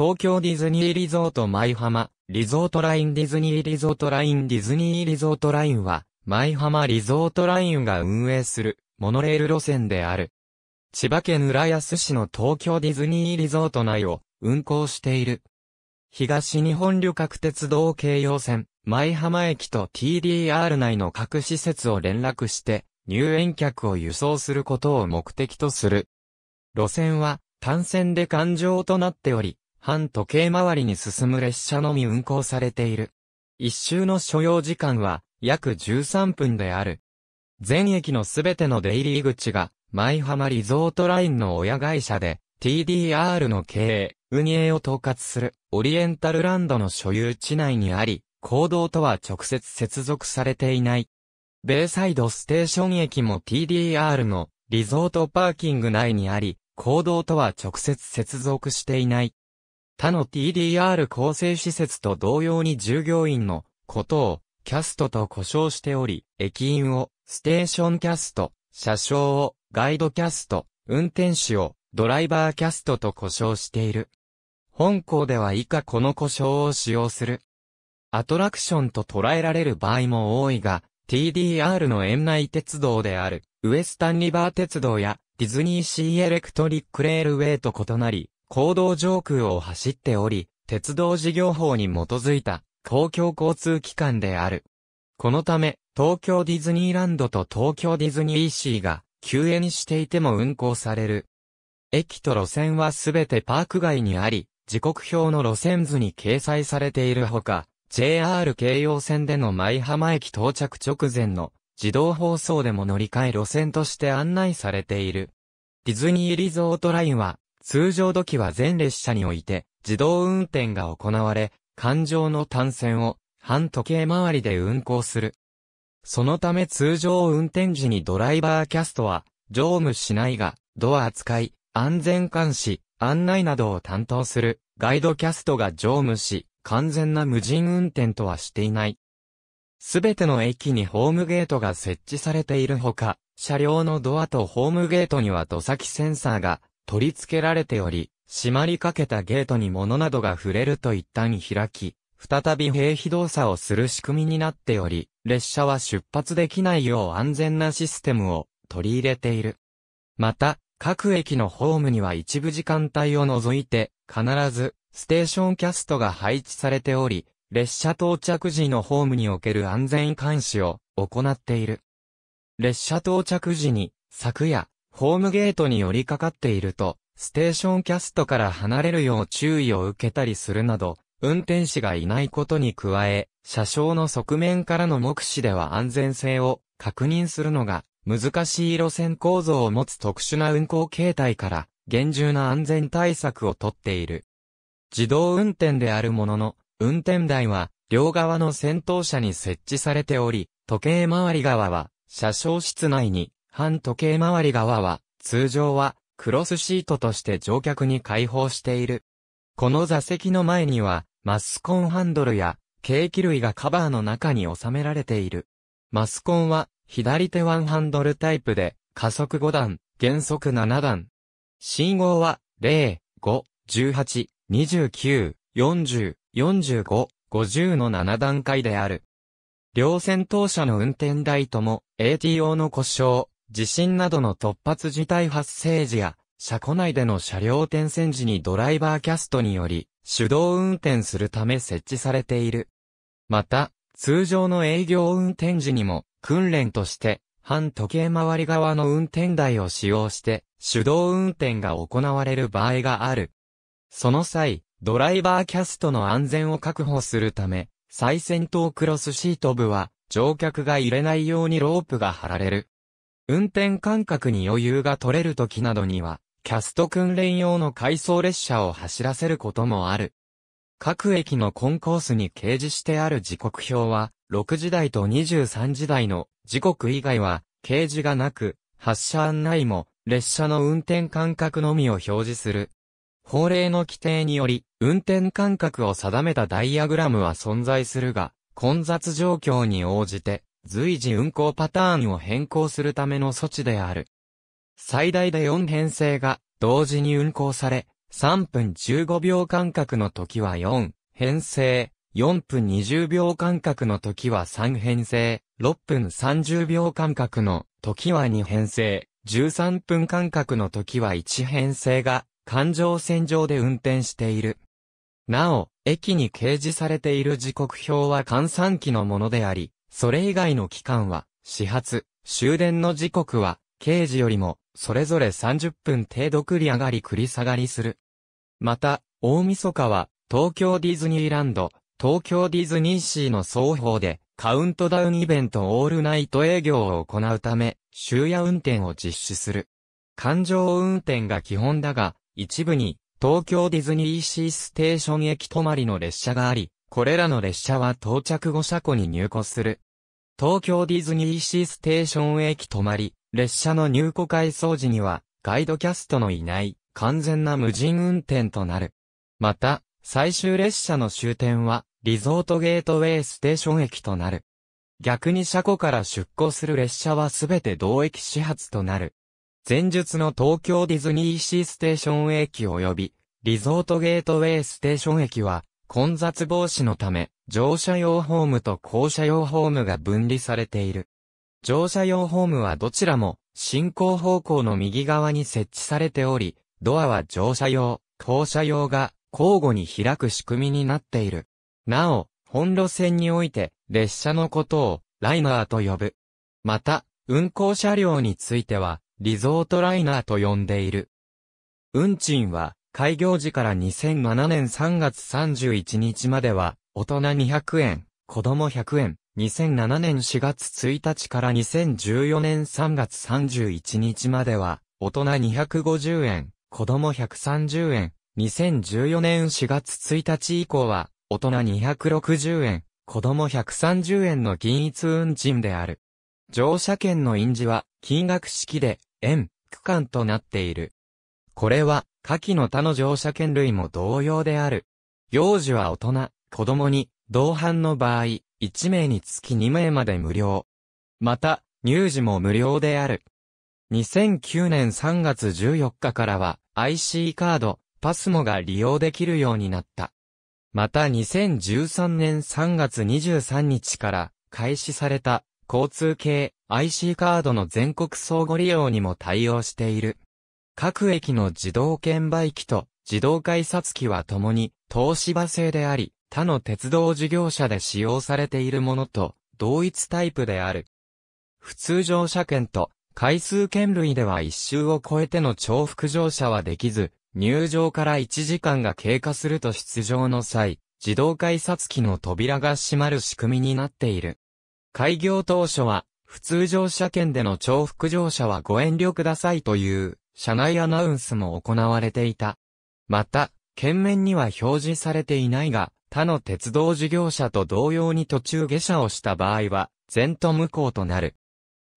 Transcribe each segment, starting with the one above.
東京ディズニーリゾート舞浜、リゾートラインディズニーリゾートラインディズニーリゾートラインは、舞浜リゾートラインが運営する、モノレール路線である。千葉県浦安市の東京ディズニーリゾート内を運行している。東日本旅客鉄道京葉線、舞浜駅と TDR 内の各施設を連絡して、入園客を輸送することを目的とする。路線は、単線で環状となっており、半時計回りに進む列車のみ運行されている。一周の所要時間は約13分である。全駅のすべての出入り口が、舞浜リゾートラインの親会社で、TDR の経営、運営を統括する、オリエンタルランドの所有地内にあり、行動とは直接接続されていない。ベイサイドステーション駅も TDR のリゾートパーキング内にあり、行動とは直接接続していない。他の TDR 構成施設と同様に従業員のことをキャストと呼称しており、駅員をステーションキャスト、車掌をガイドキャスト、運転手をドライバーキャストと呼称している。本校では以下この呼称を使用する。アトラクションと捉えられる場合も多いが、TDR の園内鉄道である、ウエスタンリバー鉄道や、ディズニーシーエレクトリックレールウェイと異なり、公道上空を走っており、鉄道事業法に基づいた公共交通機関である。このため、東京ディズニーランドと東京ディズニーシーが休園していても運行される。駅と路線はすべてパーク外にあり、時刻表の路線図に掲載されているほか、JR 京葉線での舞浜駅到着直前の自動放送でも乗り換え路線として案内されている。ディズニーリゾートラインは通常時は全列車において自動運転が行われ、環状の単線を半時計回りで運行する。そのため通常運転時にドライバーキャストは乗務しないが、ドア扱い、安全監視、案内などを担当するガイドキャストが乗務し、完全な無人運転とはしていない。すべての駅にホームゲートが設置されているほか、車両のドアとホームゲートには土先センサーが取り付けられており、閉まりかけたゲートに物などが触れると一旦開き、再び平飛動作をする仕組みになっており、列車は出発できないよう安全なシステムを取り入れている。また、各駅のホームには一部時間帯を除いて、必ず、ステーションキャストが配置されており、列車到着時のホームにおける安全監視を行っている。列車到着時に、昨夜、ホームゲートに寄りかかっていると、ステーションキャストから離れるよう注意を受けたりするなど、運転士がいないことに加え、車掌の側面からの目視では安全性を確認するのが難しい路線構造を持つ特殊な運行形態から厳重な安全対策をとっている。自動運転であるものの、運転台は両側の先頭車に設置されており、時計回り側は車掌室内に反時計回り側は、通常は、クロスシートとして乗客に開放している。この座席の前には、マスコンハンドルや、計器類がカバーの中に収められている。マスコンは、左手ワンハンドルタイプで、加速5段、減速7段。信号は、0、5、18、29、40、45、50の7段階である。両先頭車の運転台とも、ATO の故障、地震などの突発事態発生時や、車庫内での車両転線時にドライバーキャストにより、手動運転するため設置されている。また、通常の営業運転時にも、訓練として、反時計回り側の運転台を使用して、手動運転が行われる場合がある。その際、ドライバーキャストの安全を確保するため、最先頭クロスシート部は、乗客が入れないようにロープが張られる。運転感覚に余裕が取れる時などには、キャスト訓練用の回送列車を走らせることもある。各駅のコンコースに掲示してある時刻表は、6時台と23時台の時刻以外は、掲示がなく、発車案内も、列車の運転間隔のみを表示する。法令の規定により、運転間隔を定めたダイアグラムは存在するが、混雑状況に応じて、随時運行パターンを変更するための措置である。最大で4編成が同時に運行され、3分15秒間隔の時は4編成、4分20秒間隔の時は3編成、6分30秒間隔の時は2編成、13分間隔の時は1編成が環状線上で運転している。なお、駅に掲示されている時刻表は換算機のものであり、それ以外の期間は、始発、終電の時刻は、刑事よりも、それぞれ30分程度繰り上がり繰り下がりする。また、大晦日は、東京ディズニーランド、東京ディズニーシーの双方で、カウントダウンイベントオールナイト営業を行うため、終夜運転を実施する。環状運転が基本だが、一部に、東京ディズニーシーステーション駅止まりの列車があり、これらの列車は到着後車庫に入庫する。東京ディズニーシーステーション駅止まり、列車の入庫改装時には、ガイドキャストのいない、完全な無人運転となる。また、最終列車の終点は、リゾートゲートウェイステーション駅となる。逆に車庫から出庫する列車はすべて同駅始発となる。前述の東京ディズニーシーステーション駅及び、リゾートゲートウェイステーション駅は、混雑防止のため、乗車用ホームと降車用ホームが分離されている。乗車用ホームはどちらも進行方向の右側に設置されており、ドアは乗車用、降車用が交互に開く仕組みになっている。なお、本路線において列車のことをライナーと呼ぶ。また、運行車両についてはリゾートライナーと呼んでいる。運賃は開業時から2007年3月31日までは大人200円、子供100円、2007年4月1日から2014年3月31日までは、大人250円、子供130円、2014年4月1日以降は、大人260円、子供130円の均一運賃である。乗車券の印字は、金額式で、円、区間となっている。これは、下記の他の乗車券類も同様である。幼児は大人、子供に、同伴の場合、1名につき2名まで無料。また、入児も無料である。2009年3月14日からは IC カード、パスモが利用できるようになった。また2013年3月23日から開始された交通系 IC カードの全国相互利用にも対応している。各駅の自動券売機と自動改札機は共に東芝製であり、他の鉄道事業者で使用されているものと同一タイプである。普通乗車券と回数券類では一周を超えての重複乗車はできず、入場から1時間が経過すると出場の際、自動改札機の扉が閉まる仕組みになっている。開業当初は、普通乗車券での重複乗車はご遠慮くださいという、車内アナウンスも行われていた。また、県面には表示されていないが、他の鉄道事業者と同様に途中下車をした場合は、全途無効となる。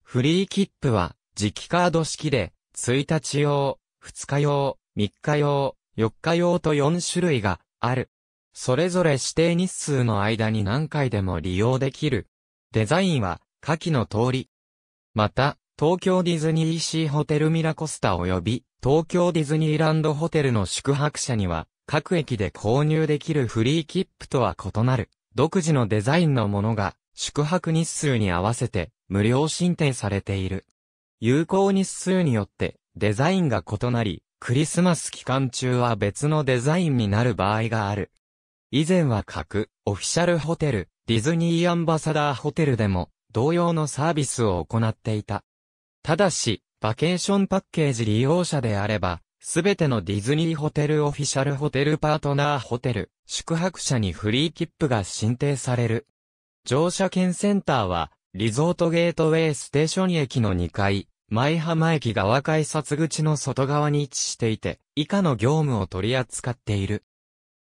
フリー切符は、磁気カード式で、1日用、2日用、3日用、4日用と4種類がある。それぞれ指定日数の間に何回でも利用できる。デザインは、下記の通り。また、東京ディズニーシーホテルミラコスタ及び東京ディズニーランドホテルの宿泊者には、各駅で購入できるフリー切符とは異なる、独自のデザインのものが、宿泊日数に合わせて、無料申請されている。有効日数によって、デザインが異なり、クリスマス期間中は別のデザインになる場合がある。以前は各、オフィシャルホテル、ディズニーアンバサダーホテルでも、同様のサービスを行っていた。ただし、バケーションパッケージ利用者であれば、すべてのディズニーホテルオフィシャルホテルパートナーホテル、宿泊者にフリー切符が申請される。乗車券センターは、リゾートゲートウェイステーション駅の2階、舞浜駅側改札口の外側に位置していて、以下の業務を取り扱っている。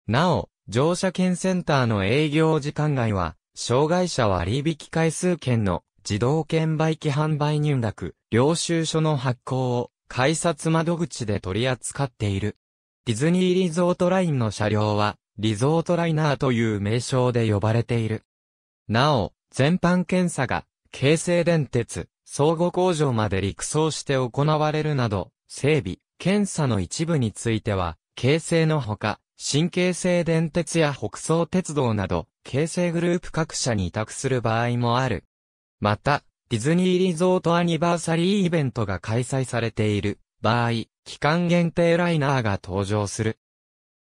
なお、乗車券センターの営業時間外は、障害者割引回数券の自動券売機販売入学、領収書の発行を改札窓口で取り扱っている。ディズニーリゾートラインの車両は、リゾートライナーという名称で呼ばれている。なお、全般検査が、京成電鉄、相互工場まで陸送して行われるなど、整備、検査の一部については、京成のほか、新京成電鉄や北総鉄道など、京成グループ各社に委託する場合もある。また、ディズニーリゾートアニバーサリーイベントが開催されている場合、期間限定ライナーが登場する。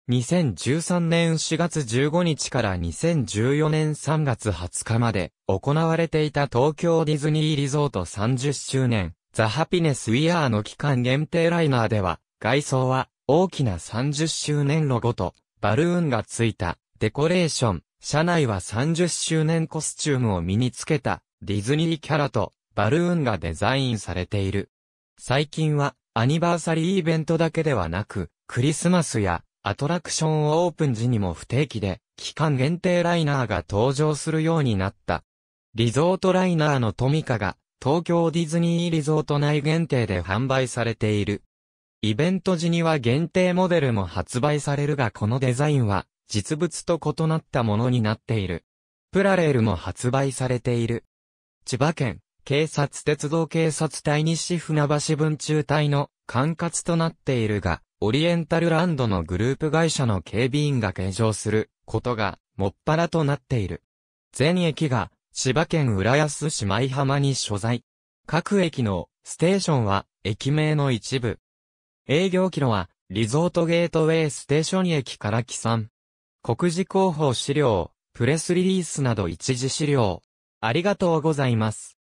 2013年4月15日から2014年3月20日まで行われていた東京ディズニーリゾート30周年ザ・ハピネス・ウィアーの期間限定ライナーでは外装は大きな30周年ロゴとバルーンがついたデコレーション、車内は30周年コスチュームを身につけたディズニーキャラとバルーンがデザインされている。最近はアニバーサリーイベントだけではなく、クリスマスやアトラクションオープン時にも不定期で期間限定ライナーが登場するようになった。リゾートライナーのトミカが東京ディズニーリゾート内限定で販売されている。イベント時には限定モデルも発売されるがこのデザインは実物と異なったものになっている。プラレールも発売されている。千葉県、警察鉄道警察隊西船橋分中隊の管轄となっているが、オリエンタルランドのグループ会社の警備員が計上することが、もっぱらとなっている。全駅が、千葉県浦安市舞浜に所在。各駅のステーションは駅名の一部。営業キロはリゾートゲートウェイステーション駅から起算。告示広報資料、プレスリリースなど一時資料、ありがとうございます。